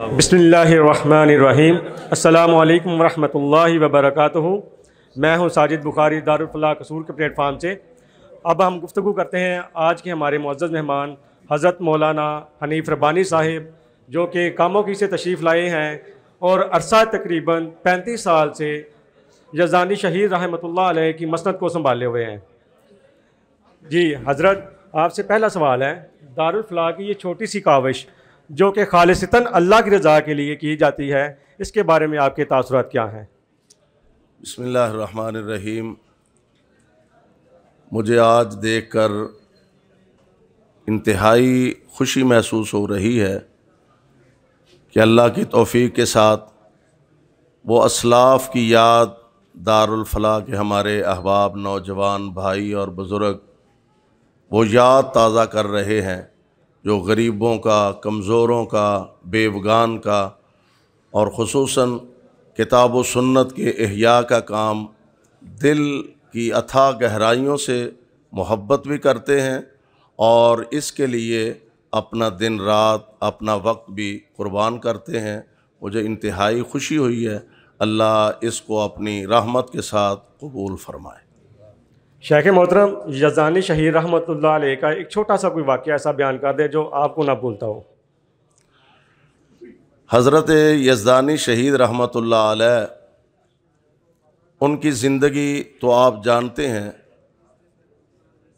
बसमीम अल्लाम वरहमल वबरक मैं हूं साजिद बुखारी दारुलफला कसूर के प्लेटफार्म से अब हम गुफ्तु करते हैं आज के हमारे मुज्ज़ मेहमान हज़रत मौलाना हनीफ रबानी साहिब जो कि कामों की से तशरीफ़ लाए हैं और अरसा तकरीबन पैंतीस साल से यजानी शहीद रहमत की मसनत को संभाले हुए हैं जी हज़रत आपसे पहला सवाल है दारुलफला की ये छोटी सी काविश जो कि खालसता अल्लाह की रजा के लिए की जाती है इसके बारे में आपके तसरत क्या हैं बसमीम मुझे आज देख कर इंतहाई खुशी महसूस हो रही है कि अल्लाह की तोफ़ी के साथ वो असलाफ की याद दारफला के हमारे अहबाब नौजवान भाई और बुज़ुर्ग वो याद ताज़ा कर रहे हैं जो गरीबों का कमज़ोरों का बेवगान का और खसूस किताब सुन्नत के अहिया का काम दिल की अथा गहराइयों से मोहब्बत भी करते हैं और इसके लिए अपना दिन रात अपना वक्त भी कुर्बान करते हैं मुझे इंतहाई खुशी हुई है अल्लाह इसको अपनी रहमत के साथ कबूल फरमाए शेख मोहतरम यजानी शहीद रहमत का एक छोटा सा कोई वाक्य ऐसा बयान कर दे जो आपको ना भूलता हो हज़रत यजदानी शहीद रहमत उनकी ज़िंदगी तो आप जानते हैं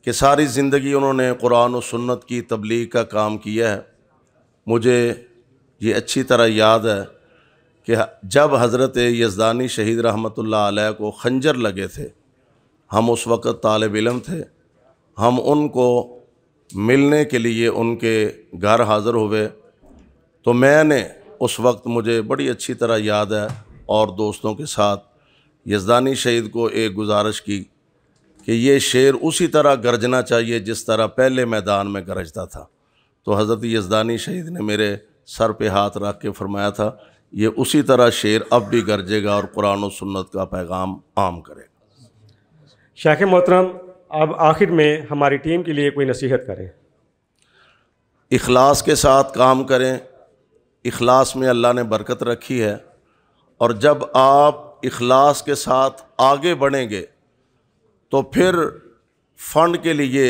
कि सारी ज़िंदगी उन्होंने कुरान और सुन्नत की तबलीग का काम किया है मुझे ये अच्छी तरह याद है कि जब हज़रत यजदानी शहीद रहमत को खंजर लगे थे हम उस वक़्त तालब इलम थे हम उनको मिलने के लिए उनके घर हाज़िर हुए तो मैंने उस वक्त मुझे बड़ी अच्छी तरह याद है और दोस्तों के साथ यजदानी शहीद को एक गुजारिश की कि ये शेर उसी तरह गरजना चाहिए जिस तरह पहले मैदान में गरजता था तो हज़रत यजदानी शहीद ने मेरे सर पे हाथ रख के फरमाया था ये उसी तरह शेर अब भी गरजेगा और कुरान सन्नत सुन्नत का पैगाम आम करेगा शाख मोहतरम अब आखिर में हमारी टीम के लिए कोई नसीहत करें इखलास के साथ काम करें इखलास में अल्लाह ने बरकत रखी है और जब आप इखलास के साथ आगे बढ़ेंगे तो फिर फंड के लिए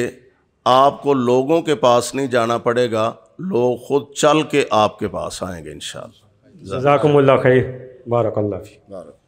आपको लोगों के पास नहीं जाना पड़ेगा लोग खुद चल के आपके पास आएंगे इन शाकमल्ला खैर बारक बारक